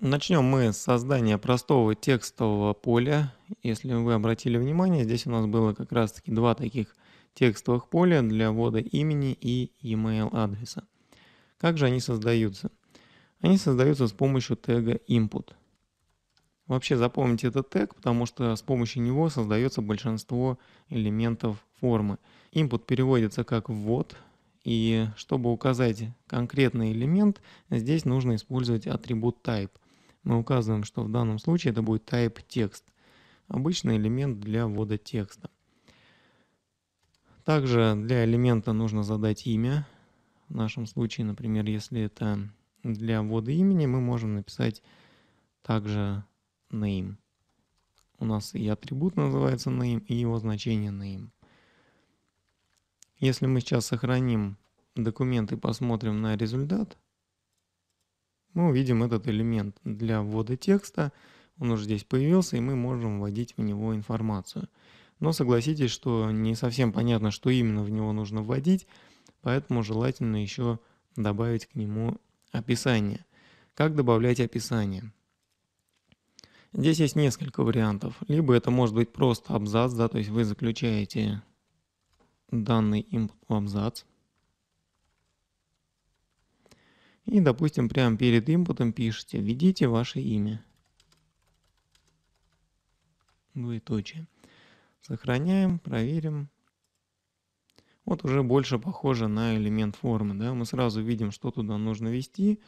Начнем мы с создания простого текстового поля. Если вы обратили внимание, здесь у нас было как раз таки два таких текстовых поля для ввода имени и email адреса. Как же они создаются? Они создаются с помощью тега input. Вообще запомните этот тег, потому что с помощью него создается большинство элементов формы. Input переводится как ввод, и чтобы указать конкретный элемент, здесь нужно использовать атрибут type. Мы указываем, что в данном случае это будет type текст, обычный элемент для ввода текста. Также для элемента нужно задать имя. В нашем случае, например, если это для ввода имени, мы можем написать также name. У нас и атрибут называется name, и его значение name. Если мы сейчас сохраним документ и посмотрим на результат, мы ну, увидим этот элемент для ввода текста. Он уже здесь появился, и мы можем вводить в него информацию. Но согласитесь, что не совсем понятно, что именно в него нужно вводить, поэтому желательно еще добавить к нему описание. Как добавлять описание? Здесь есть несколько вариантов. Либо это может быть просто абзац, да, то есть вы заключаете данный импорт в абзац. И, допустим, прямо перед импутом пишите «Введите ваше имя». Двоеточие. Сохраняем, проверим. Вот уже больше похоже на элемент формы. Да? Мы сразу видим, что туда нужно ввести.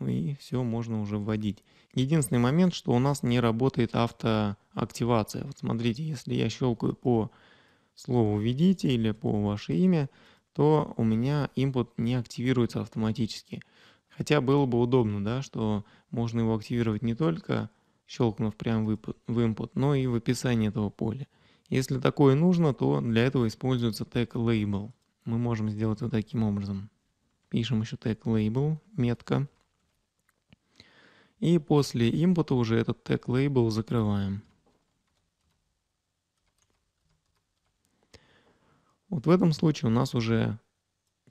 И все можно уже вводить. Единственный момент, что у нас не работает автоактивация. Вот смотрите, если я щелкаю по слову «введите» или по ваше имя, то у меня input не активируется автоматически. Хотя было бы удобно, да, что можно его активировать не только щелкнув прямо в input, но и в описании этого поля. Если такое нужно, то для этого используется тег label. Мы можем сделать вот таким образом. Пишем еще тег label, метка. И после импута уже этот тег label закрываем. Вот в этом случае у нас уже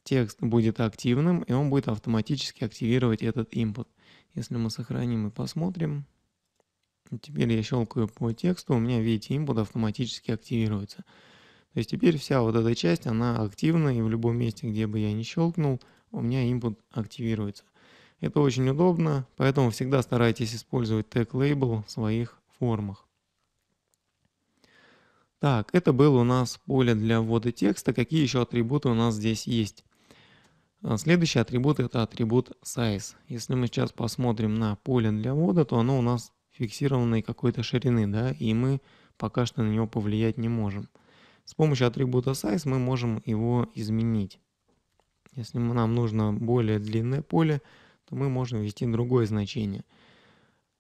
текст будет активным, и он будет автоматически активировать этот input. Если мы сохраним и посмотрим, теперь я щелкаю по тексту, у меня, видите, input автоматически активируется. То есть теперь вся вот эта часть, она активна, и в любом месте, где бы я ни щелкнул, у меня input активируется. Это очень удобно, поэтому всегда старайтесь использовать тег-лейбл в своих формах. Так, это было у нас поле для ввода текста. Какие еще атрибуты у нас здесь есть? А, следующий атрибут это атрибут size. Если мы сейчас посмотрим на поле для ввода, то оно у нас фиксированной какой-то ширины, да, и мы пока что на него повлиять не можем. С помощью атрибута size мы можем его изменить. Если нам нужно более длинное поле, то мы можем ввести другое значение.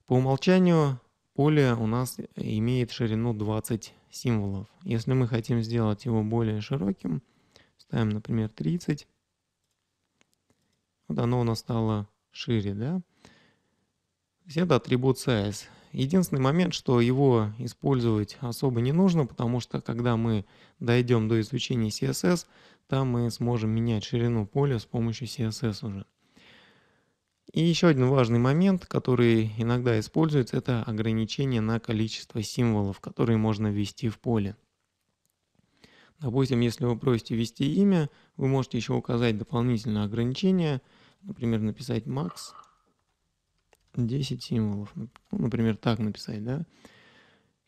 По умолчанию поле у нас имеет ширину 20 символов. Если мы хотим сделать его более широким, ставим, например, 30. Вот оно у нас стало шире, да? То есть это атрибут size. Единственный момент, что его использовать особо не нужно, потому что когда мы дойдем до изучения CSS, там мы сможем менять ширину поля с помощью CSS уже. И еще один важный момент, который иногда используется, это ограничение на количество символов, которые можно ввести в поле. Допустим, если вы просите ввести имя, вы можете еще указать дополнительное ограничение, например, написать max 10 символов, ну, например, так написать, да.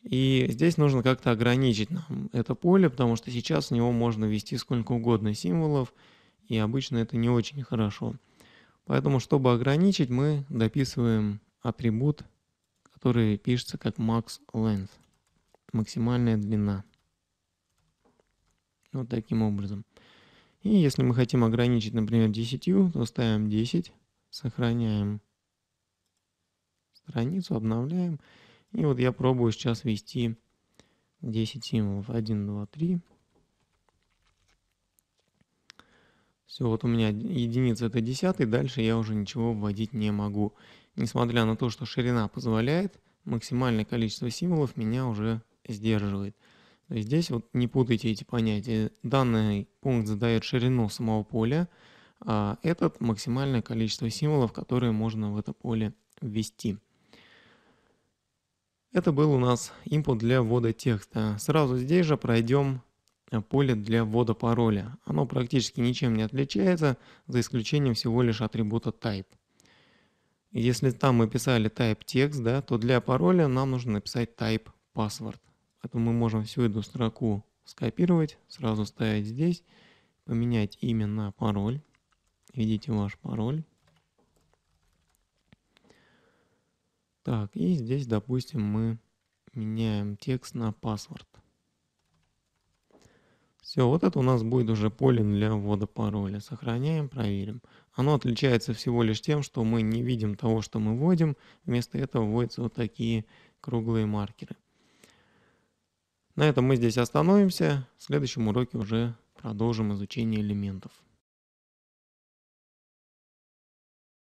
И здесь нужно как-то ограничить нам это поле, потому что сейчас в него можно ввести сколько угодно символов, и обычно это не очень хорошо. Поэтому, чтобы ограничить, мы дописываем атрибут, который пишется как max length, максимальная длина. Вот таким образом. И если мы хотим ограничить, например, 10, то ставим 10, сохраняем страницу, обновляем. И вот я пробую сейчас ввести 10 символов. 1, 2, 3, Все, вот у меня единица это десятый, дальше я уже ничего вводить не могу. Несмотря на то, что ширина позволяет, максимальное количество символов меня уже сдерживает. То есть здесь вот не путайте эти понятия. Данный пункт задает ширину самого поля, а этот максимальное количество символов, которые можно в это поле ввести. Это был у нас импут для ввода текста. Сразу здесь же пройдем Э, поле для ввода пароля. Оно практически ничем не отличается, за исключением всего лишь атрибута type. Если там мы писали type text, да, то для пароля нам нужно написать type password. Поэтому мы можем всю эту строку скопировать, сразу ставить здесь, поменять имя на пароль. Видите ваш пароль. Так, и здесь, допустим, мы меняем текст на паспорт. Все, вот это у нас будет уже поле для ввода пароля. Сохраняем, проверим. Оно отличается всего лишь тем, что мы не видим того, что мы вводим. Вместо этого вводятся вот такие круглые маркеры. На этом мы здесь остановимся. В следующем уроке уже продолжим изучение элементов.